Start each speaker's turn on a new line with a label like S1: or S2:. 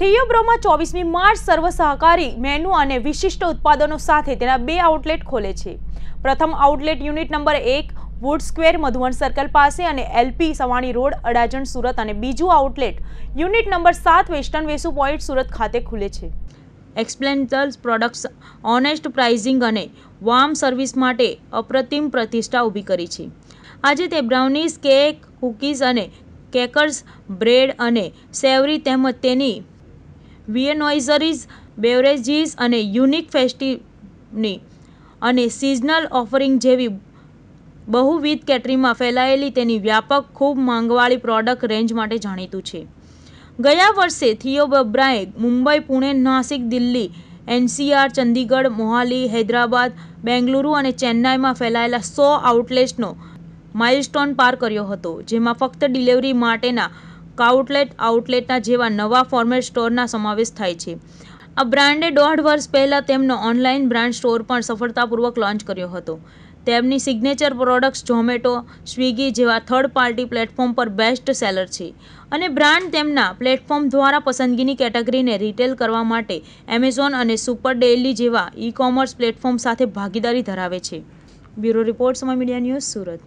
S1: થિયોબ્રોમાં ચોવીસમી March સર્વ સહકારી menu અને વિશિષ્ટ ઉત્પાદનો સાથે તેના બે આઉટલેટ ખોલે છે પ્રથમ આઉટલેટ યુનિટ નંબર એક વુડ સ્ક્વેર મધુવન સર્કલ પાસે અને એલપી સવાણી રોડ અડાજણ સુરત અને બીજું આઉટલેટ યુનિટ નંબર સાત વેસ્ટર્ન વેસુ પોઈન્ટ સુરત ખાતે ખુલે છે એક્સપ્લેન્ટર્સ પ્રોડક્ટ્સ ઓનેસ્ટ પ્રાઇઝિંગ અને વાર્મ સર્વિસ માટે અપ્રતિમ પ્રતિષ્ઠા ઊભી કરી છે આજે તે બ્રાઉનીઝ કેક કૂકીઝ અને કેકર્સ બ્રેડ અને સેવરી તેમજ તેની વિએનોઇઝરીઝ બેવરેજીસ અને યુનિક ફેસ્ટિવની અને સિઝનલ ઓફરિંગ જેવી બહુવિધ કેટરીમાં ફેલાયેલી તેની વ્યાપક ખૂબ માંગવાળી પ્રોડક્ટ રેન્જ માટે જાણીતું છે ગયા વર્ષે થિયો બબ્રાએ મુંબઈ પુણે નાસિક દિલ્હી એનસીઆર ચંદીગઢ મોહાલી હૈદરાબાદ બેંગલુરુ અને ચેન્નાઈમાં ફેલાયેલા સો આઉટલેટ્સનો માઇલસ્ટોન પાર કર્યો હતો જેમાં ફક્ત ડિલિવરી માટેના કાઉટલેટ આઉટલેટના જેવા નવા ફોર્મેટ સ્ટોરના સમાવેશ થાય છે આ બ્રાન્ડે દોઢ વર્ષ પહેલાં તેમનો ઓનલાઈન બ્રાન્ડ સ્ટોર પણ સફળતાપૂર્વક લોન્ચ કર્યો હતો તેમની સિગ્નેચર પ્રોડક્ટ્સ ઝોમેટો સ્વિગી જેવા થર્ડ પાર્ટી પ્લેટફોર્મ પર બેસ્ટ સેલર છે અને બ્રાન્ડ તેમના પ્લેટફોર્મ દ્વારા પસંદગીની કેટેગરીને રિટેલ કરવા માટે એમેઝોન અને સુપર ડેલી જેવા ઈ કોમર્સ પ્લેટફોર્મ સાથે ભાગીદારી ધરાવે છે bureau report Samay media news Surat